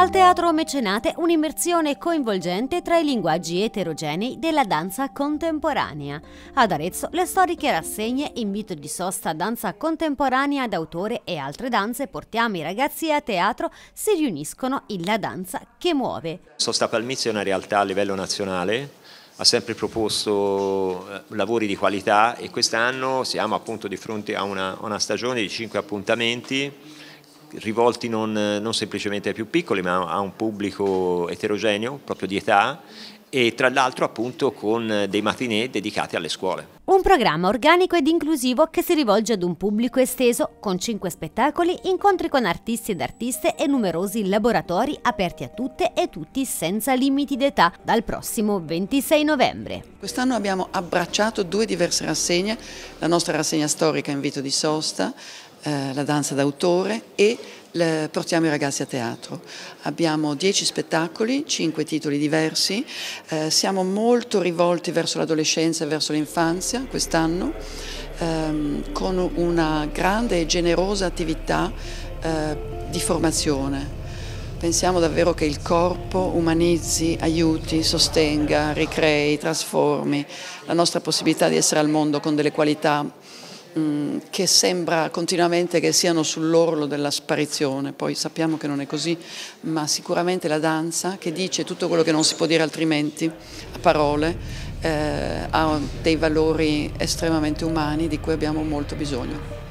Al Teatro Mecenate un'immersione coinvolgente tra i linguaggi eterogenei della danza contemporanea. Ad Arezzo le storiche rassegne Invito di sosta danza contemporanea d'autore e altre danze portiamo i ragazzi a teatro si riuniscono in La danza che muove. Sosta Palmizia è una realtà a livello nazionale ha sempre proposto eh, lavori di qualità e quest'anno siamo appunto di fronte a una, una stagione di cinque appuntamenti rivolti non, non semplicemente ai più piccoli ma a un pubblico eterogeneo proprio di età e tra l'altro appunto con dei matinee dedicati alle scuole. Un programma organico ed inclusivo che si rivolge ad un pubblico esteso con cinque spettacoli, incontri con artisti ed artiste e numerosi laboratori aperti a tutte e tutti senza limiti d'età dal prossimo 26 novembre. Quest'anno abbiamo abbracciato due diverse rassegne, la nostra rassegna storica Invito di Sosta, eh, la danza d'autore e portiamo i ragazzi a teatro. Abbiamo dieci spettacoli, cinque titoli diversi, eh, siamo molto rivolti verso l'adolescenza e verso l'infanzia quest'anno ehm, con una grande e generosa attività eh, di formazione. Pensiamo davvero che il corpo umanizzi, aiuti, sostenga, ricrei, trasformi la nostra possibilità di essere al mondo con delle qualità Mm, che sembra continuamente che siano sull'orlo della sparizione, poi sappiamo che non è così, ma sicuramente la danza che dice tutto quello che non si può dire altrimenti, a parole, eh, ha dei valori estremamente umani di cui abbiamo molto bisogno.